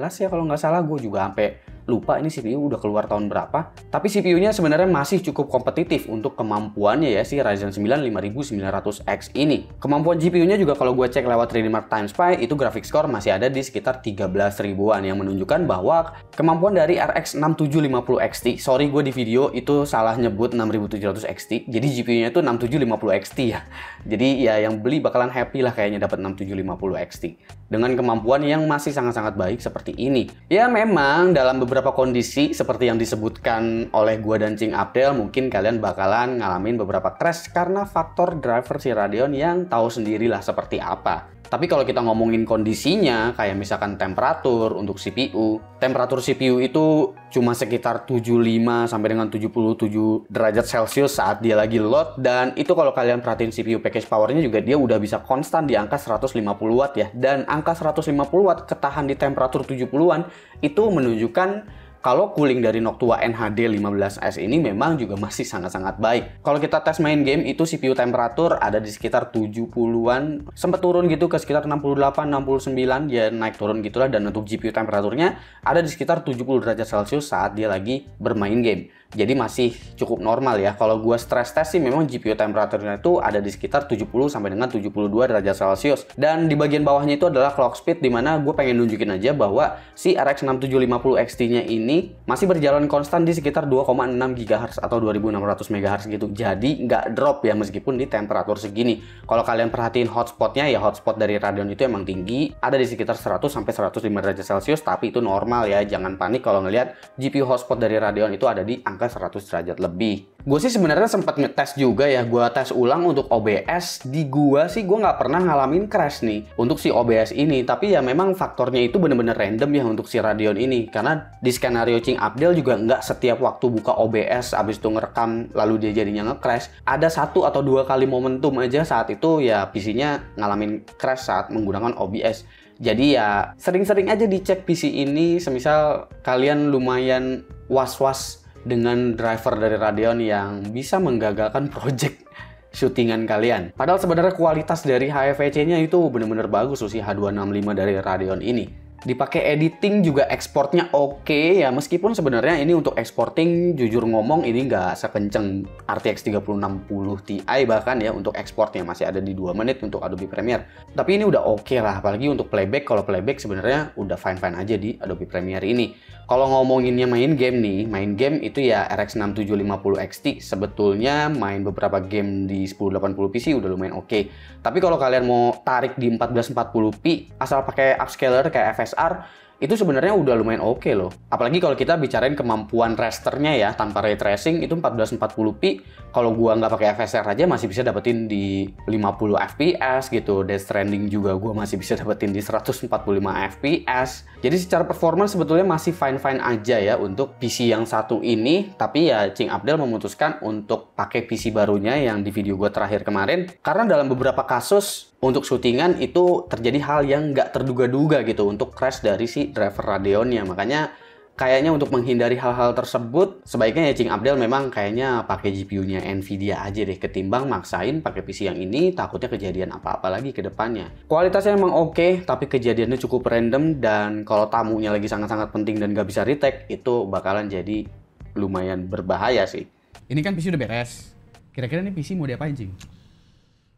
ya kalau nggak salah. Gue juga sampai lupa ini CPU udah keluar tahun berapa. Tapi CPU-nya sebenarnya masih cukup kompetitif untuk kemampuannya ya si Ryzen 9 5900X ini. Kemampuan GPU-nya juga kalau gue cek lewat 3D Mark Spy, itu graphic score masih ada di sekitar 13 ribuan yang menunjukkan bahwa kemampuan dari RX 6750 XT, sorry gue di video itu salah nyebut 6700 XT, jadi GPU-nya itu 6750 XT ya. Jadi ya yang beli bakalan happy lah kayaknya dapat 6750 XT. Dengan kemampuan yang masih sangat-sangat baik seperti ini. Ya memang dalam beberapa kondisi seperti yang disebutkan oleh gua dan Cing Abdel mungkin kalian bakalan ngalamin beberapa crash karena faktor driver si Radeon yang tahu sendirilah seperti apa. Tapi kalau kita ngomongin kondisinya, kayak misalkan temperatur untuk CPU, temperatur CPU itu cuma sekitar 75 sampai dengan 77 derajat Celcius saat dia lagi load dan itu kalau kalian perhatiin CPU package powernya juga dia udah bisa konstan di angka 150 watt ya dan angka 150 watt ketahan di temperatur 70-an itu menunjukkan kalau cooling dari Noctua NHD 15S ini memang juga masih sangat-sangat baik. Kalau kita tes main game itu CPU temperatur ada di sekitar 70-an, sempat turun gitu ke sekitar 68, 69, ya naik turun gitulah dan untuk GPU temperaturnya ada di sekitar 70 derajat Celcius saat dia lagi bermain game. Jadi masih cukup normal ya. Kalau gue stress test sih memang GPU temperaturnya itu ada di sekitar 70 sampai dengan 72 derajat Celcius. Dan di bagian bawahnya itu adalah clock speed dimana gue pengen nunjukin aja bahwa si RX 6750 XT-nya ini masih berjalan konstan di sekitar 2,6 GHz atau 2600 MHz gitu. Jadi nggak drop ya meskipun di temperatur segini. Kalau kalian perhatiin hotspotnya ya hotspot dari Radeon itu emang tinggi, ada di sekitar 100 sampai 105 derajat Celcius, tapi itu normal ya. Jangan panik kalau ngelihat GPU hotspot dari Radeon itu ada di angka sampai 100 derajat lebih. Gue sih sebenarnya sempat ngetes juga ya, gue tes ulang untuk OBS. Di gue sih gue nggak pernah ngalamin crash nih untuk si OBS ini. Tapi ya memang faktornya itu bener-bener random ya untuk si Radeon ini. Karena di skenario Cing Abdel juga nggak setiap waktu buka OBS abis itu ngerekam lalu dia jadinya ngecrash. Ada satu atau dua kali momentum aja saat itu ya PC-nya ngalamin crash saat menggunakan OBS. Jadi ya sering-sering aja dicek PC ini semisal kalian lumayan was-was dengan driver dari Radeon yang bisa menggagalkan project syutingan kalian. Padahal sebenarnya kualitas dari hfc nya itu benar-benar bagus sih H265 dari Radeon ini. Dipakai editing juga ekspornya oke okay, ya meskipun sebenarnya ini untuk exporting jujur ngomong ini nggak sekenceng RTX 3060 Ti bahkan ya untuk ekspornya masih ada di 2 menit untuk Adobe Premiere. Tapi ini udah oke okay lah apalagi untuk playback kalau playback sebenarnya udah fine-fine aja di Adobe Premiere ini kalau ngomonginnya main game nih, main game itu ya RX 6750 XT. Sebetulnya main beberapa game di 1080p sih udah lumayan oke. Okay. Tapi kalau kalian mau tarik di 1440p asal pakai upscaler kayak FSR, itu sebenarnya udah lumayan oke okay loh. Apalagi kalau kita bicarain kemampuan rasternya ya, tanpa ray tracing itu 1440p, kalau gua nggak pakai FSR aja masih bisa dapetin di 50 fps gitu. Death Stranding juga gua masih bisa dapetin di 145 fps. Jadi secara performa sebetulnya masih fine-fine aja ya untuk PC yang satu ini, tapi ya Cing Abdel memutuskan untuk pakai PC barunya yang di video gua terakhir kemarin karena dalam beberapa kasus untuk syutingan itu terjadi hal yang nggak terduga-duga gitu untuk crash dari si driver Radeonnya. Makanya kayaknya untuk menghindari hal-hal tersebut sebaiknya ya Cing Abdel memang kayaknya pakai GPU-nya Nvidia aja deh ketimbang maksain pakai PC yang ini takutnya kejadian apa-apa lagi ke depannya. Kualitasnya emang oke okay, tapi kejadiannya cukup random dan kalau tamunya lagi sangat-sangat penting dan nggak bisa retake itu bakalan jadi lumayan berbahaya sih. Ini kan PC udah beres. Kira-kira ini PC mau diapain, Cing?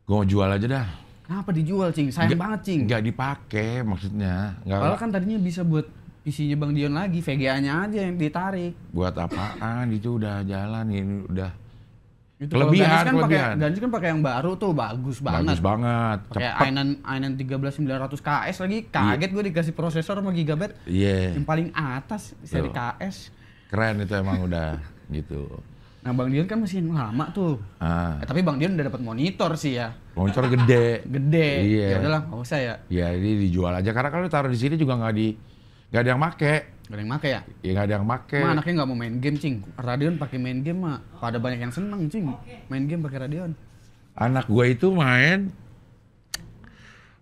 Gue jual aja dah. Kenapa dijual, Cing? Sayang gak, banget, Cing. Gak dipakai maksudnya. Gak... Padahal kan tadinya bisa buat PC-nya Bang Dion lagi, VGA-nya aja yang ditarik. Buat apaan? itu udah jalan, ini udah itu kelebihan, kan kelebihan. Pake, Ganji kan pakai yang baru tuh bagus banget. Bagus banget. Pakai Ainan Ainan 13900 KS lagi kaget yeah. gue dikasih prosesor sama Gigabyte. Iya. Yeah. Yang paling atas seri Tuh. KS. Keren itu emang udah gitu. Nah Bang Dion kan masih lama tuh. Ah. Eh, tapi Bang Dion udah dapat monitor sih ya. Monitor gede. gede. Iya. Ya udahlah nggak usah ya. Iya jadi dijual aja karena kalau taruh di sini juga nggak di nggak ada yang make. Gak ada yang make ya? Iya gak ada yang make. Mah anaknya nggak mau main game cing. Radion pakai main game mah. Pada banyak yang seneng cing. Main game pakai Radion. Anak gue itu main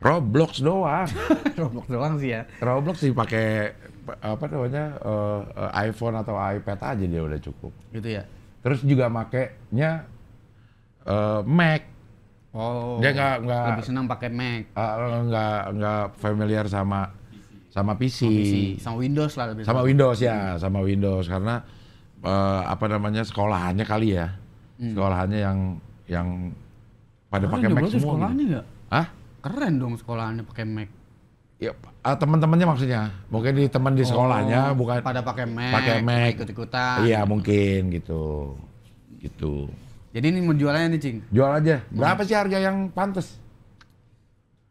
Roblox doang. Roblox doang sih ya. Roblox sih pakai apa namanya uh, iPhone atau iPad aja dia udah cukup. Gitu ya. Terus juga makainya uh, Mac. Oh. Dia nggak nggak lebih senang pakai Mac. Uh, nggak nggak familiar sama sama PC. sama PC. Sama Windows lah lebih. Sama Windows ya, sama Windows karena uh, apa namanya sekolahannya kali ya. Hmm. Sekolahannya yang yang pada pakai Mac semua. Sekolahannya gitu. Hah? Keren dong sekolahannya pakai Mac ya uh, teman-temannya maksudnya mungkin di teman di oh, sekolahnya oh, bukan pada pakai Mac pakai Mac ikut ikutan iya mungkin gitu gitu jadi ini mau nih cing jual aja berapa hmm. sih harga yang pantas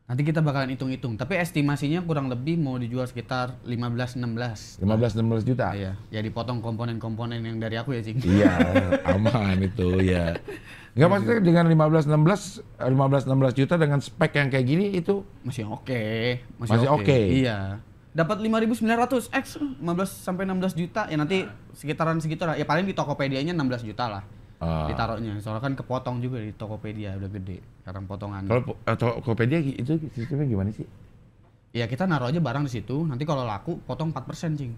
nanti kita bakalan hitung-hitung tapi estimasinya kurang lebih mau dijual sekitar 15 16 15 16 juta iya ya dipotong komponen-komponen yang dari aku ya cing iya aman itu ya Enggak maksudnya dengan 15 16 15 16 juta dengan spek yang kayak gini itu masih oke. Okay. Masih, masih oke. Okay. Okay. Iya. Dapat 5.900 X 15 sampai 16 juta ya nanti sekitaran segitu lah. Ya paling di Tokopedia-nya 16 juta lah. Uh. ditaruhnya soalnya kan kepotong juga di Tokopedia udah gede sekarang potongan kalau uh, Tokopedia itu sistemnya gimana sih ya kita naruh aja barang di situ nanti kalau laku potong 4% cing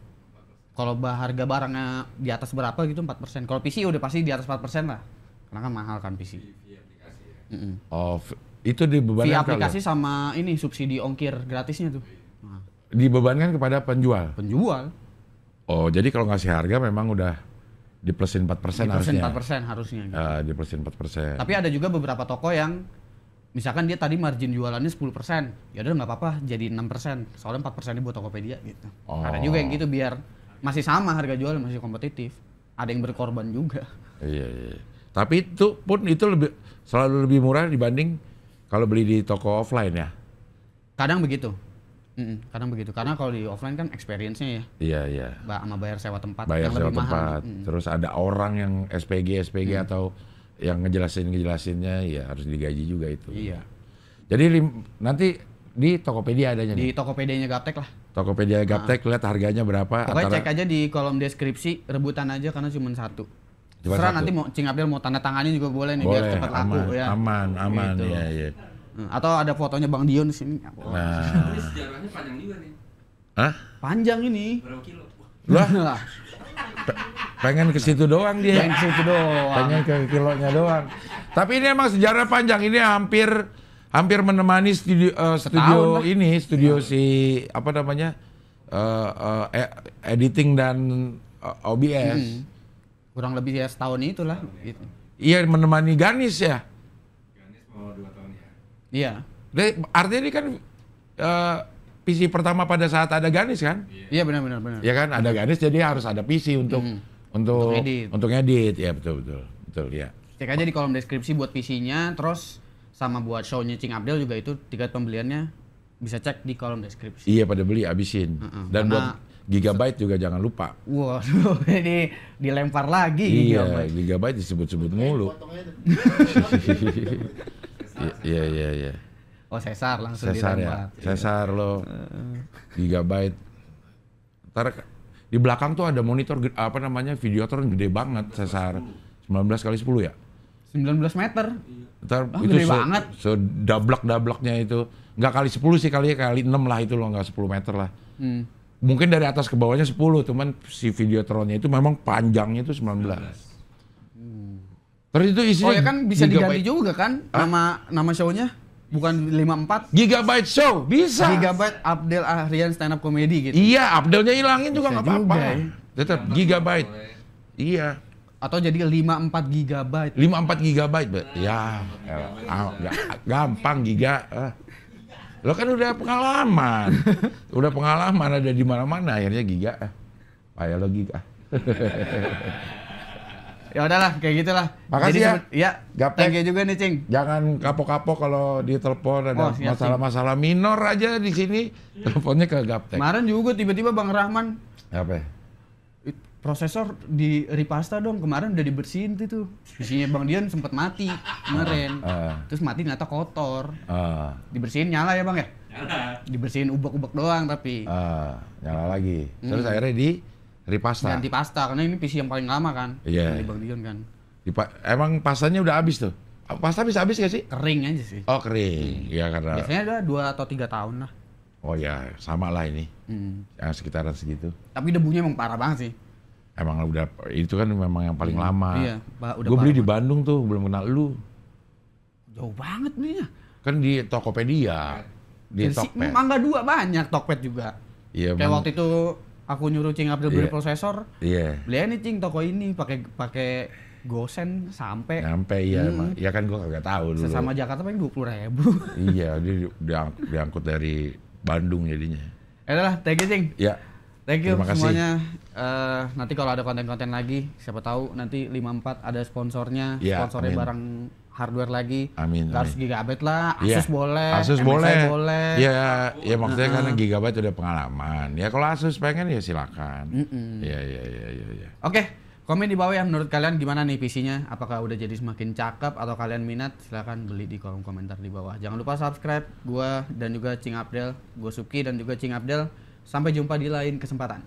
kalau harga barangnya di atas berapa gitu 4% kalau PC udah pasti di atas 4% lah karena kan mahal kan PC. Ya. Oh, itu dibebankan via aplikasi kalau? sama ini subsidi ongkir gratisnya tuh. Nah. Dibebankan kepada penjual. Penjual. Oh, jadi kalau ngasih harga memang udah di plusin 4% persen harusnya. Ya? Empat persen harusnya. Gitu. Uh, ah, di plusin 4 persen. Tapi ada juga beberapa toko yang misalkan dia tadi margin jualannya 10 persen, ya udah nggak apa-apa jadi 6 persen, soalnya 4 persen buat Tokopedia gitu. Oh. Ada juga yang oh. gitu biar masih sama harga jual masih kompetitif. Ada yang berkorban juga. Iya, iya. iya. Tapi itu pun itu lebih selalu lebih murah dibanding kalau beli di toko offline ya. Kadang begitu. Mm-mm, kadang begitu karena kalau di offline kan experience-nya ya. Iya iya. Ba- sama bayar sewa tempat bayar yang sewa lebih tempat. mahal. Mm. Terus ada orang yang SPG SPG mm. atau yang ngejelasin ngejelasinnya ya harus digaji juga itu. Iya. Jadi nanti di Tokopedia adanya. Di nih. Tokopedia-nya Gaptek lah. Tokopedia Gaptek nah. lihat harganya berapa. Pokoknya antara... cek aja di kolom deskripsi rebutan aja karena cuma satu. Serah nanti mau Cing Abdel mau tanda tangani juga boleh nih boleh, biar cepat laku ya. Aman, aman, gitu. ya, ya. Atau ada fotonya Bang Dion di sini. Oh. Nah. sejarahnya panjang juga nih. Hah? Panjang ini. Berapa kilo? Wah. Lah. pengen ke situ doang dia. Pengen ke situ doang. Pengen ke kilonya doang. Tapi ini emang sejarah panjang. Ini hampir hampir menemani studio uh, studio Setahun ini, studio ya. si apa namanya? Uh, uh, editing dan uh, OBS. Hmm kurang lebih ya setahun itulah gitu. Iya menemani Ganis ya. Ganis mau dua tahun ya. Iya. Jadi, artinya ini kan uh, PC pertama pada saat ada Ganis kan? Iya benar-benar iya, benar. Iya kan ada Ganis jadi harus ada PC untuk hmm. untuk untuk edit. untuk edit ya betul betul betul ya. Cek aja di kolom deskripsi buat PC-nya terus sama buat show-nya Cing Abdel juga itu tiket pembeliannya bisa cek di kolom deskripsi. Iya pada beli abisin. Uh -uh. Dan Karena buat Gigabyte juga jangan lupa. Wah, wow, ini dilempar lagi iya, Gigabyte. disebut-sebut mulu. Iya, iya, iya, iya. Oh, sesar langsung sesar, ya, dilempar. Ya. lo. Eh. Gigabyte. Ntar di belakang tuh ada monitor apa namanya videotor gede banget sesar 19 kali 10 ya? 19 meter. Ntar oh, itu gede se, banget. Sedablak-dablaknya itu. Nggak kali 10 sih, kali kali 6 lah itu loh, nggak 10 meter lah. Hmm mungkin dari atas ke bawahnya 10, cuman si videotronnya itu memang panjangnya itu 19. Hmm. Terus itu isinya Oh ya kan bisa gigabyte. diganti juga kan Hah? nama nama show-nya? Bukan 54 Gigabyte Show, bisa Gigabyte Abdel Ahrian Stand Up Comedy gitu Iya, Abdelnya hilangin juga nggak apa-apa ya. Tetap Gigabyte Iya atau jadi 54 gigabyte. 54 gigabyte, nah, ya, ya gampang giga. Eh. Lo kan udah pengalaman. udah pengalaman ada di mana-mana akhirnya giga. Eh, Payah lo giga. ya udahlah kayak gitulah. Makasih Jadi, ya. Iya. Gaptek. Thank juga nih, Cing. Jangan kapok-kapok kalau ditelepon ada oh, masalah-masalah minor aja di sini. Teleponnya ke Gaptek. Kemarin juga tiba-tiba Bang Rahman apa? ya? prosesor di ripasta dong kemarin udah dibersihin tuh tuh isinya bang Dian sempat mati kemarin uh, uh. terus mati ternyata kotor uh. dibersihin nyala ya bang ya nyala. dibersihin ubek-ubek doang tapi uh, nyala lagi hmm. terus hmm. akhirnya di ripasta ganti pasta karena ini PC yang paling lama kan iya yeah. bang Dian kan Dipa emang pastanya udah habis tuh pasta bisa habis gak sih kering aja sih oh kering hmm. ya karena biasanya udah dua atau tiga tahun lah oh ya sama lah ini hmm. yang sekitaran segitu tapi debunya emang parah banget sih emang udah itu kan memang yang paling iya. lama. Iya, gue beli di Bandung tuh belum kenal lu. Jauh banget belinya. Kan di Tokopedia. Di Jadi Tokped. Si, mangga dua banyak Tokped juga. Iya. Kayak waktu itu aku nyuruh Cing Abdul yeah. beli iya. prosesor. Iya. Yeah. Beli ini Cing toko ini pakai pakai gosen sampai sampai iya hmm. ya kan gue kagak tahu dulu sesama Jakarta paling dua puluh ribu iya dia diangkut, dari Bandung jadinya Ya lah, thank you Cing ya Thank you Terima kasih. semuanya. Uh, nanti kalau ada konten-konten lagi, siapa tahu nanti 54 ada sponsornya, yeah, sponsornya amin. barang hardware lagi. Amin. Harus gigabyte lah, ya. Asus yeah. boleh, Asus MSI boleh. boleh. Ya, yeah, ya maksudnya uh-huh. Kan karena gigabyte udah pengalaman. Ya kalau Asus pengen ya silakan. Iya, iya, iya, iya, ya. Oke. Komen di bawah ya menurut kalian gimana nih PC-nya? Apakah udah jadi semakin cakep atau kalian minat? Silahkan beli di kolom komentar di bawah. Jangan lupa subscribe gua dan juga Cing Abdel, gua Suki dan juga Cing Abdel. Sampai jumpa di lain kesempatan.